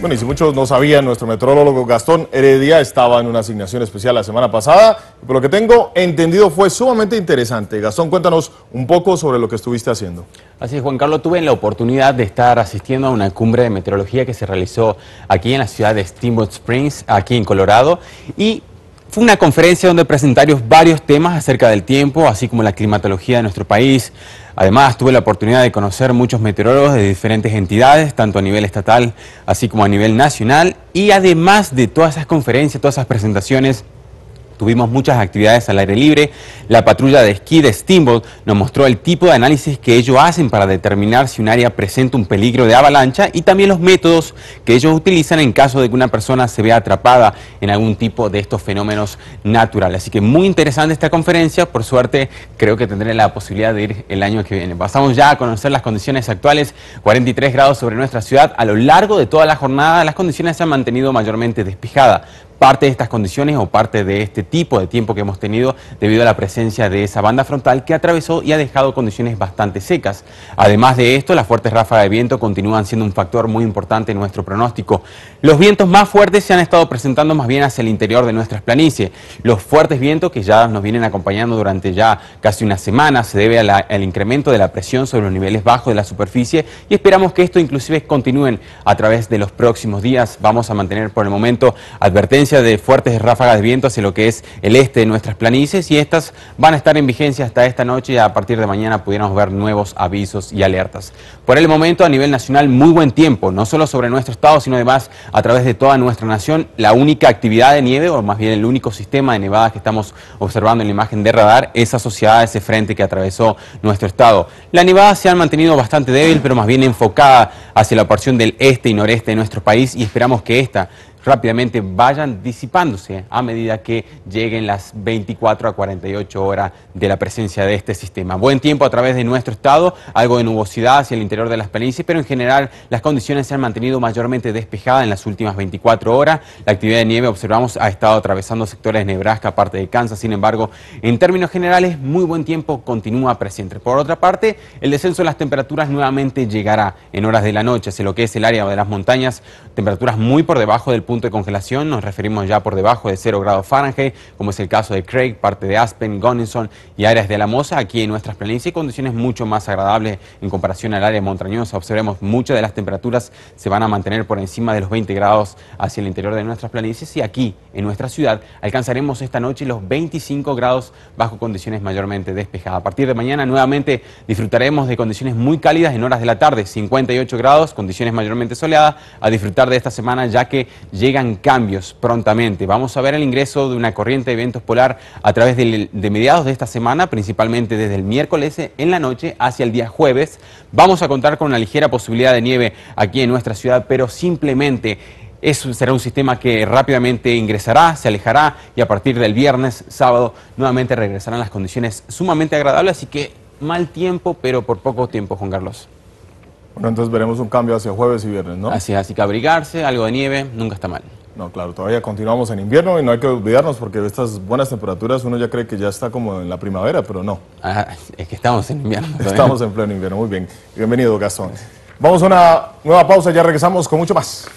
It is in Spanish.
Bueno, y si muchos no sabían, nuestro meteorólogo Gastón Heredia estaba en una asignación especial la semana pasada. por lo que tengo entendido fue sumamente interesante. Gastón, cuéntanos un poco sobre lo que estuviste haciendo. Así es, Juan Carlos, tuve la oportunidad de estar asistiendo a una cumbre de meteorología que se realizó aquí en la ciudad de Steamboat Springs, aquí en Colorado. Y fue una conferencia donde presentaron varios temas acerca del tiempo, así como la climatología de nuestro país. Además, tuve la oportunidad de conocer muchos meteorólogos de diferentes entidades, tanto a nivel estatal, así como a nivel nacional. Y además de todas esas conferencias, todas esas presentaciones, tuvimos muchas actividades al aire libre. La patrulla de esquí de Steamboat nos mostró el tipo de análisis que ellos hacen para determinar si un área presenta un peligro de avalancha y también los métodos que ellos utilizan en caso de que una persona se vea atrapada en algún tipo de estos fenómenos naturales. Así que muy interesante esta conferencia. Por suerte, creo que tendré la posibilidad de ir el año que viene. Pasamos ya a conocer las condiciones actuales. 43 grados sobre nuestra ciudad. A lo largo de toda la jornada, las condiciones se han mantenido mayormente despejadas parte de estas condiciones o parte de este tipo de tiempo que hemos tenido debido a la presencia de esa banda frontal que atravesó y ha dejado condiciones bastante secas. Además de esto, las fuertes ráfagas de viento continúan siendo un factor muy importante en nuestro pronóstico. Los vientos más fuertes se han estado presentando más bien hacia el interior de nuestras planicies. Los fuertes vientos que ya nos vienen acompañando durante ya casi una semana se debe al incremento de la presión sobre los niveles bajos de la superficie y esperamos que esto inclusive continúen a través de los próximos días. Vamos a mantener por el momento advertencia de fuertes ráfagas de viento hacia lo que es el este de nuestras planicies y estas van a estar en vigencia hasta esta noche y a partir de mañana pudiéramos ver nuevos avisos y alertas. Por el momento a nivel nacional muy buen tiempo, no solo sobre nuestro estado sino además a través de toda nuestra nación. La única actividad de nieve o más bien el único sistema de nevadas que estamos observando en la imagen de radar es asociada a ese frente que atravesó nuestro estado. La nevada se ha mantenido bastante débil pero más bien enfocada hacia la porción del este y noreste de nuestro país y esperamos que esta rápidamente vayan disipándose a medida que lleguen las 24 a 48 horas de la presencia de este sistema. Buen tiempo a través de nuestro estado, algo de nubosidad hacia el interior de las penínsulas, pero en general las condiciones se han mantenido mayormente despejadas en las últimas 24 horas. La actividad de nieve, observamos, ha estado atravesando sectores de Nebraska, parte de Kansas, sin embargo, en términos generales, muy buen tiempo continúa presente. Por otra parte, el descenso de las temperaturas nuevamente llegará en horas de la noche, hacia lo que es el área de las montañas, temperaturas muy por debajo del punto de congelación, nos referimos ya por debajo de 0 grados Fahrenheit, como es el caso de Craig, parte de Aspen, Goninson y áreas de la Aquí en nuestras planicies condiciones mucho más agradables en comparación al área montañosa. Observemos muchas de las temperaturas se van a mantener por encima de los 20 grados hacia el interior de nuestras planicies y aquí en nuestra ciudad alcanzaremos esta noche los 25 grados bajo condiciones mayormente despejadas. A partir de mañana nuevamente disfrutaremos de condiciones muy cálidas en horas de la tarde, 58 grados, condiciones mayormente soleadas, a disfrutar de esta semana ya que llegan cambios prontamente. Vamos a ver el ingreso de una corriente de vientos polar a través de, mediados de esta semana, principalmente desde el miércoles en la noche hacia el día jueves. Vamos a contar con una ligera posibilidad de nieve aquí en nuestra ciudad, pero simplemente será un sistema que rápidamente ingresará, se alejará y a partir del viernes, sábado, nuevamente regresarán las condiciones sumamente agradables, así que mal tiempo, pero por poco tiempo, Juan Carlos entonces veremos un cambio hacia jueves y viernes, ¿no? Así así que abrigarse, algo de nieve, nunca está mal. No, claro, todavía continuamos en invierno y no hay que olvidarnos porque estas buenas temperaturas uno ya cree que ya está como en la primavera, pero no. Ah, es que estamos en invierno. Estamos en pleno invierno, muy bien. Bienvenido, Gastón. Vamos a una nueva pausa, ya regresamos con mucho más.